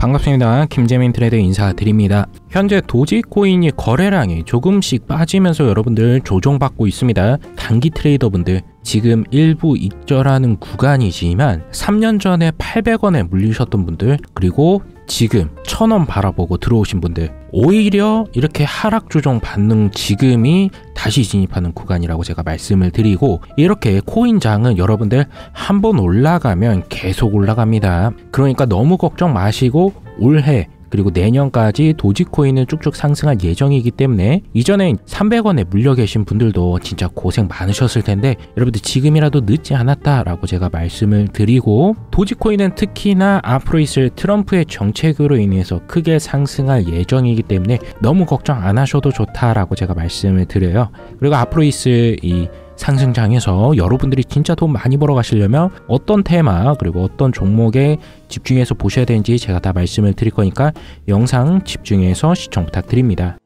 반갑습니다. 김재민 트레드 인사드립니다. 현재 도지코인이 거래량이 조금씩 빠지면서 여러분들 조정받고 있습니다. 단기 트레이더분들 지금 일부 익절하는 구간이지만 3년 전에 800원에 물리셨던 분들 그리고 지금 천원 바라보고 들어오신 분들 오히려 이렇게 하락 조정 받는 지금이 다시 진입하는 구간이라고 제가 말씀을 드리고 이렇게 코인장은 여러분들 한번 올라가면 계속 올라갑니다 그러니까 너무 걱정 마시고 올해 그리고 내년까지 도지코인은 쭉쭉 상승할 예정이기 때문에 이전에 300원에 물려 계신 분들도 진짜 고생 많으셨을 텐데 여러분들 지금이라도 늦지 않았다라고 제가 말씀을 드리고 도지코인은 특히나 앞으로 있을 트럼프의 정책으로 인해서 크게 상승할 예정이기 때문에 너무 걱정 안 하셔도 좋다라고 제가 말씀을 드려요. 그리고 앞으로 있을 이 상승장에서 여러분들이 진짜 돈 많이 벌어 가시려면 어떤 테마 그리고 어떤 종목에 집중해서 보셔야 되는지 제가 다 말씀을 드릴 거니까 영상 집중해서 시청 부탁드립니다.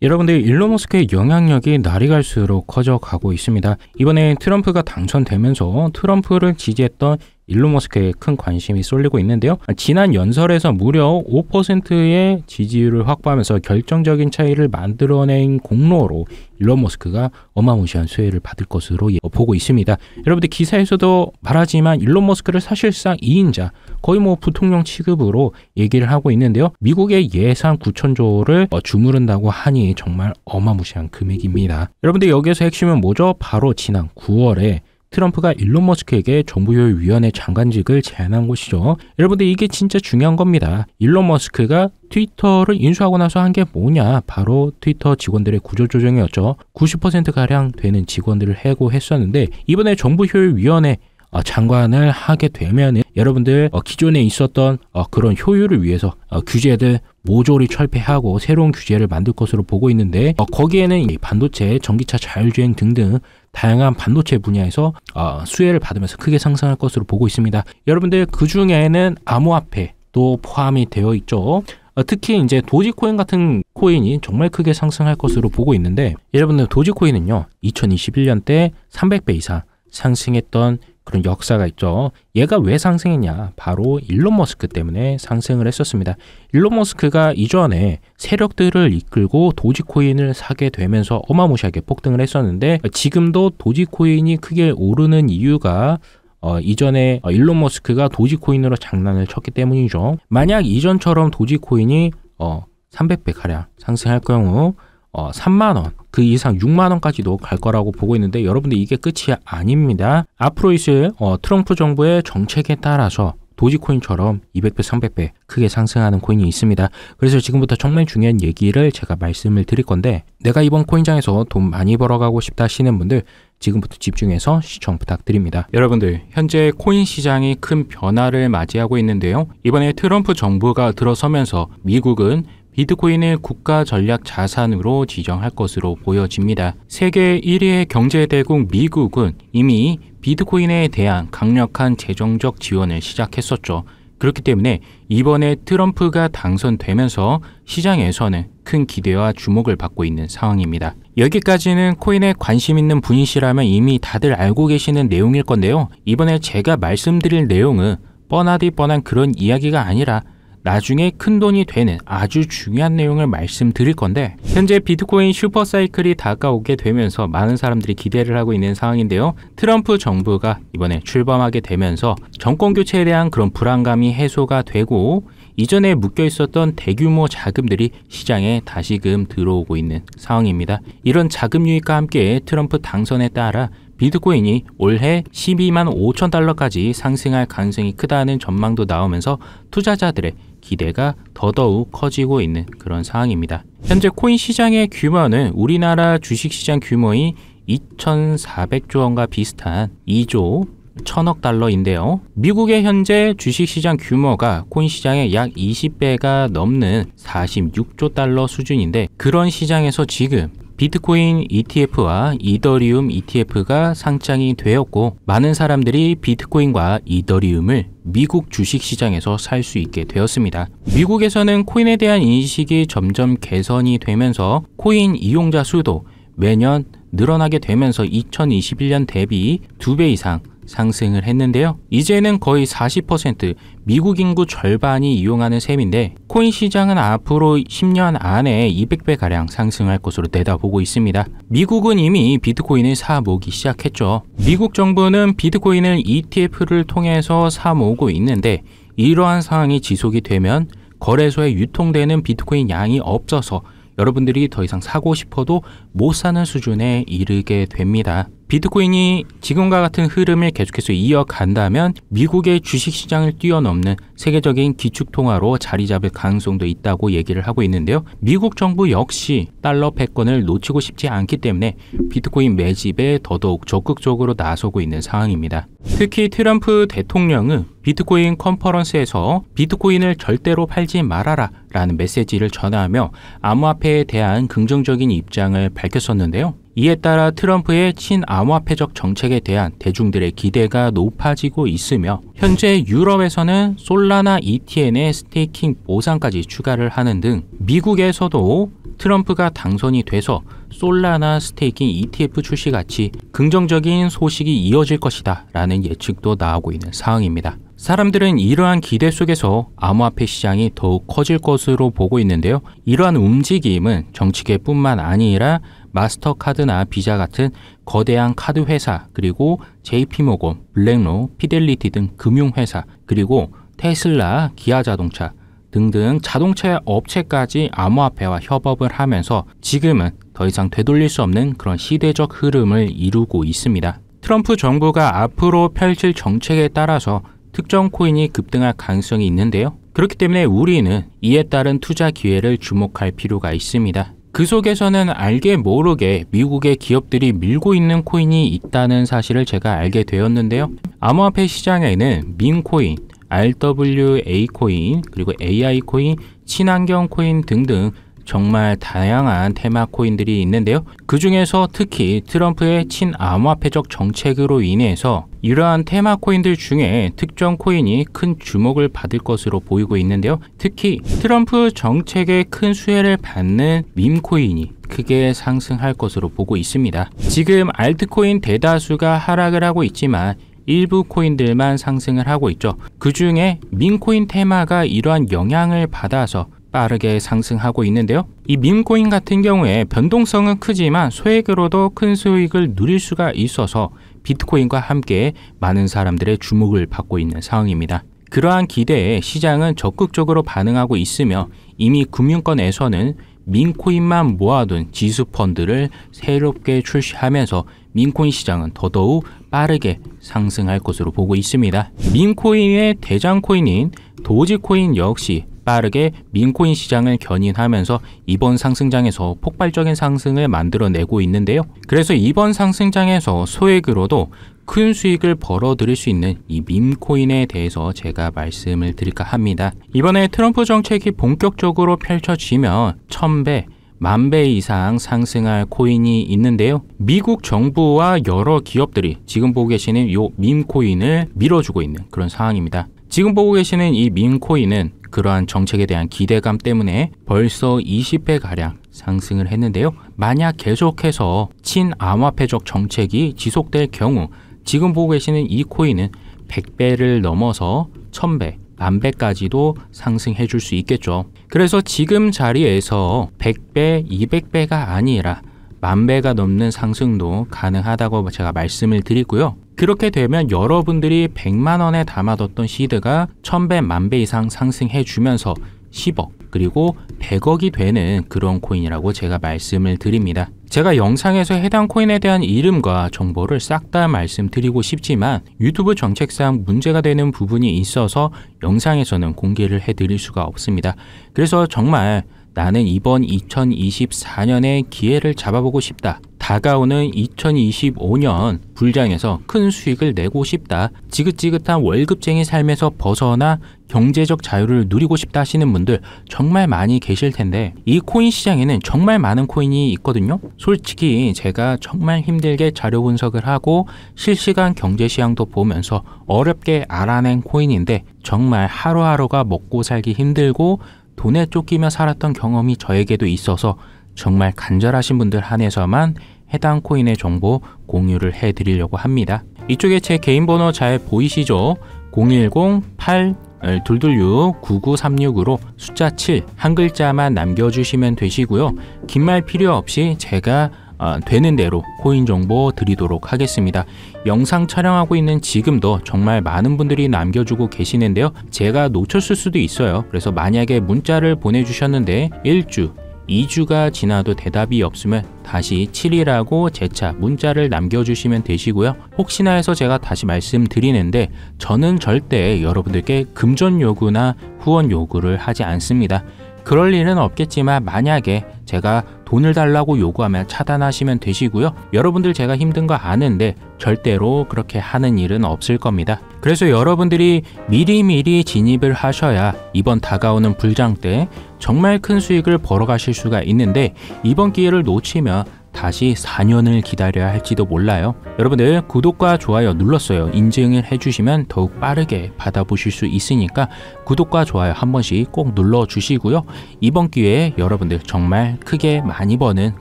여러분들 일론 머스크의 영향력이 날이 갈수록 커져가고 있습니다. 이번에 트럼프가 당선되면서 트럼프를 지지했던 일론 머스크에 큰 관심이 쏠리고 있는데요. 지난 연설에서 무려 5%의 지지율을 확보하면서 결정적인 차이를 만들어낸 공로로 일론 머스크가 어마무시한 수혜를 받을 것으로 예, 보고 있습니다. 여러분들 기사에서도 말하지만 일론 머스크를 사실상 2인자 거의 뭐 부통령 취급으로 얘기를 하고 있는데요. 미국의 예산 9천조를 어, 주무른다고 하니 정말 어마무시한 금액입니다. 여러분들 여기에서 핵심은 뭐죠? 바로 지난 9월에 트럼프가 일론 머스크에게 정부효율위원회 장관직을 제안한 것이죠. 여러분들 이게 진짜 중요한 겁니다. 일론 머스크가 트위터를 인수하고 나서 한 게 뭐냐 바로 트위터 직원들의 구조조정이었죠. 90%가량 되는 직원들을 해고했었는데 이번에 정부효율위원회 어, 장관을 하게 되면 여러분들 어, 기존에 있었던 어, 그런 효율을 위해서 규제들 모조리 철폐하고 새로운 규제를 만들 것으로 보고 있는데 어, 거기에는 반도체, 전기차 자율주행 등등 다양한 반도체 분야에서 어, 수혜를 받으면서 크게 상승할 것으로 보고 있습니다. 여러분들 그 중에는 암호화폐도 포함이 되어 있죠. 어, 특히 이제 도지코인 같은 코인이 정말 크게 상승할 것으로 보고 있는데 여러분들 도지코인은요 2021년 때 300배 이상 상승했던 그런 역사가 있죠. 얘가 왜 상승했냐? 바로 일론 머스크 때문에 상승을 했었습니다. 일론 머스크가 이전에 세력들을 이끌고 도지코인을 사게 되면서 어마무시하게 폭등을 했었는데 지금도 도지코인이 크게 오르는 이유가 어, 이전에 일론 머스크가 도지코인으로 장난을 쳤기 때문이죠. 만약 이전처럼 도지코인이 어, 300배가량 상승할 경우 어, 3만 원, 그 이상 6만 원까지도 갈 거라고 보고 있는데 여러분들 이게 끝이 아닙니다. 앞으로 있을 어, 트럼프 정부의 정책에 따라서 도지코인처럼 200배, 300배 크게 상승하는 코인이 있습니다. 그래서 지금부터 정말 중요한 얘기를 제가 말씀을 드릴 건데 내가 이번 코인장에서 돈 많이 벌어가고 싶다 하시는 분들 지금부터 집중해서 시청 부탁드립니다. 여러분들 현재 코인 시장이 큰 변화를 맞이하고 있는데요. 이번에 트럼프 정부가 들어서면서 미국은 비트코인을 국가 전략 자산으로 지정할 것으로 보여집니다. 세계 1위의 경제대국 미국은 이미 비트코인에 대한 강력한 재정적 지원을 시작했었죠. 그렇기 때문에 이번에 트럼프가 당선되면서 시장에서는 큰 기대와 주목을 받고 있는 상황입니다. 여기까지는 코인에 관심 있는 분이시라면 이미 다들 알고 계시는 내용일 건데요. 이번에 제가 말씀드릴 내용은 뻔하디 뻔한 그런 이야기가 아니라 나중에 큰돈이 되는 아주 중요한 내용을 말씀드릴 건데 현재 비트코인 슈퍼사이클이 다가오게 되면서 많은 사람들이 기대를 하고 있는 상황인데요. 트럼프 정부가 이번에 출범하게 되면서 정권 교체에 대한 그런 불안감이 해소가 되고 이전에 묶여 있었던 대규모 자금들이 시장에 다시금 들어오고 있는 상황입니다. 이런 자금 유입과 함께 트럼프 당선에 따라 비트코인이 올해 12만 5천 달러까지 상승할 가능성이 크다는 전망도 나오면서 투자자들의 기대가 더더욱 커지고 있는 그런 상황입니다. 현재 코인 시장의 규모는 우리나라 주식시장 규모인 2,400조 원과 비슷한 2조 1 천억 달러인데요. 미국의 현재 주식시장 규모가 코인시장의 약 20배가 넘는 46조 달러 수준인데 그런 시장에서 지금 비트코인 ETF와 이더리움 ETF가 상장이 되었고 많은 사람들이 비트코인과 이더리움을 미국 주식시장에서 살 수 있게 되었습니다. 미국에서는 코인에 대한 인식이 점점 개선이 되면서 코인 이용자 수도 매년 늘어나게 되면서 2021년 대비 2배 이상 상승을 했는데요. 이제는 거의 40% 미국 인구 절반이 이용하는 셈인데 코인 시장은 앞으로 10년 안에 200배가량 상승할 것으로 내다보고 있습니다. 미국은 이미 비트코인을 사 모으기 시작했죠. 미국 정부는 비트코인을 ETF를 통해서 사 모으고 있는데 이러한 상황이 지속이 되면 거래소에 유통되는 비트코인 양이 없어서 여러분들이 더 이상 사고 싶어도 못 사는 수준에 이르게 됩니다. 비트코인이 지금과 같은 흐름을 계속해서 이어간다면 미국의 주식시장을 뛰어넘는 세계적인 기축통화로 자리 잡을 가능성도 있다고 얘기를 하고 있는데요. 미국 정부 역시 달러 패권을 놓치고 싶지 않기 때문에 비트코인 매집에 더더욱 적극적으로 나서고 있는 상황입니다. 특히 트럼프 대통령은 비트코인 컨퍼런스에서 비트코인을 절대로 팔지 말아라 라는 메시지를 전하며 암호화폐에 대한 긍정적인 입장을 밝혔었는데요. 이에 따라 트럼프의 친암호화폐적 정책에 대한 대중들의 기대가 높아지고 있으며 현재 유럽에서는 솔라나 ETN의 스테이킹 보상까지 추가를 하는 등 미국에서도 트럼프가 당선이 돼서 솔라나 스테이킹 ETF 출시 같이 긍정적인 소식이 이어질 것이다 라는 예측도 나오고 있는 상황입니다. 사람들은 이러한 기대 속에서 암호화폐 시장이 더욱 커질 것으로 보고 있는데요. 이러한 움직임은 정치계뿐만 아니라 마스터카드나 비자 같은 거대한 카드 회사, 그리고 JP모건, 블랙로, 피델리티 등 금융회사, 그리고 테슬라, 기아자동차 등등 자동차 업체까지 암호화폐와 협업을 하면서 지금은 더 이상 되돌릴 수 없는 그런 시대적 흐름을 이루고 있습니다. 트럼프 정부가 앞으로 펼칠 정책에 따라서 특정 코인이 급등할 가능성이 있는데요. 그렇기 때문에 우리는 이에 따른 투자 기회를 주목할 필요가 있습니다. 그 속에서는 알게 모르게 미국의 기업들이 밀고 있는 코인이 있다는 사실을 제가 알게 되었는데요. 암호화폐 시장에는 민코인, RWA 코인, 그리고 AI 코인, 친환경 코인 등등 정말 다양한 테마 코인들이 있는데요. 그 중에서 특히 트럼프의 친암호화폐적 정책으로 인해서 이러한 테마 코인들 중에 특정 코인이 큰 주목을 받을 것으로 보이고 있는데요. 특히 트럼프 정책에 큰 수혜를 받는 밈코인이 크게 상승할 것으로 보고 있습니다. 지금 알트코인 대다수가 하락을 하고 있지만 일부 코인들만 상승을 하고 있죠. 그 중에 민코인 테마가 이러한 영향을 받아서 빠르게 상승하고 있는데요. 이 민코인 같은 경우에 변동성은 크지만 소액으로도 큰 수익을 누릴 수가 있어서 비트코인과 함께 많은 사람들의 주목을 받고 있는 상황입니다. 그러한 기대에 시장은 적극적으로 반응하고 있으며 이미 금융권에서는 민코인만 모아둔 지수 펀드를 새롭게 출시하면서 민코인 시장은 더더욱 빠르게 상승할 것으로 보고 있습니다. 민코인의 대장코인인 도지코인 역시 빠르게 민코인 시장을 견인하면서 이번 상승장에서 폭발적인 상승을 만들어내고 있는데요. 그래서 이번 상승장에서 소액으로도 큰 수익을 벌어들일 수 있는 이 밈코인에 대해서 제가 말씀을 드릴까 합니다. 이번에 트럼프 정책이 본격적으로 펼쳐지면 1000배, 만배 이상 상승할 코인이 있는데요. 미국 정부와 여러 기업들이 지금 보고 계시는 이 밈코인을 밀어주고 있는 그런 상황입니다. 지금 보고 계시는 이 밈코인은 그러한 정책에 대한 기대감 때문에 벌써 20배가량 상승을 했는데요. 만약 계속해서 친암화폐적 정책이 지속될 경우 지금 보고 계시는 이 코인은 100배를 넘어서 1000배, 만배까지도 상승해 줄 수 있겠죠. 그래서 지금 자리에서 100배, 200배가 아니라 만배가 넘는 상승도 가능하다고 제가 말씀을 드리고요. 그렇게 되면 여러분들이 100만 원에 담아뒀던 시드가 1000배, 만 배 이상 상승해 주면서 10억 그리고 100억이 되는 그런 코인이라고 제가 말씀을 드립니다. 제가 영상에서 해당 코인에 대한 이름과 정보를 싹 다 말씀드리고 싶지만 유튜브 정책상 문제가 되는 부분이 있어서 영상에서는 공개를 해드릴 수가 없습니다. 그래서 정말 나는 이번 2024년에 기회를 잡아보고 싶다. 다가오는 2025년 불장에서 큰 수익을 내고 싶다. 지긋지긋한 월급쟁이 삶에서 벗어나 경제적 자유를 누리고 싶다 하시는 분들 정말 많이 계실 텐데 이 코인 시장에는 정말 많은 코인이 있거든요. 솔직히 제가 정말 힘들게 자료 분석을 하고 실시간 경제 시향도 보면서 어렵게 알아낸 코인인데 정말 하루하루가 먹고 살기 힘들고 돈에 쫓기며 살았던 경험이 저에게도 있어서 정말 간절하신 분들 한해서만 해당 코인의 정보 공유를 해드리려고 합니다. 이쪽에 제 개인 번호 잘 보이시죠? 010-8 226-9936으로 숫자 7 한 글자만 남겨주시면 되시고요. 긴 말 필요 없이 제가 어, 되는 대로 코인 정보 드리도록 하겠습니다. 영상 촬영하고 있는 지금도 정말 많은 분들이 남겨주고 계시는데요. 제가 놓쳤을 수도 있어요. 그래서 만약에 문자를 보내주셨는데 1주, 2주가 지나도 대답이 없으면 다시 7이라고 재차 문자를 남겨주시면 되시고요. 혹시나 해서 제가 다시 말씀드리는데 저는 절대 여러분들께 금전 요구나 후원 요구를 하지 않습니다. 그럴 일은 없겠지만 만약에 제가 돈을 달라고 요구하면 차단하시면 되시고요. 여러분들 제가 힘든 거 아는데 절대로 그렇게 하는 일은 없을 겁니다. 그래서 여러분들이 미리미리 진입을 하셔야 이번 다가오는 불장 때 정말 큰 수익을 벌어가실 수가 있는데 이번 기회를 놓치면 다시 4년을 기다려야 할지도 몰라요. 여러분들 구독과 좋아요 눌렀어요. 인증을 해주시면 더욱 빠르게 받아보실 수 있으니까 구독과 좋아요 한 번씩 꼭 눌러주시고요. 이번 기회에 여러분들 정말 크게 많이 버는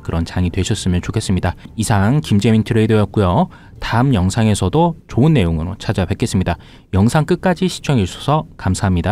그런 장이 되셨으면 좋겠습니다. 이상 김재민 트레이더였고요. 다음 영상에서도 좋은 내용으로 찾아뵙겠습니다. 영상 끝까지 시청해주셔서 감사합니다.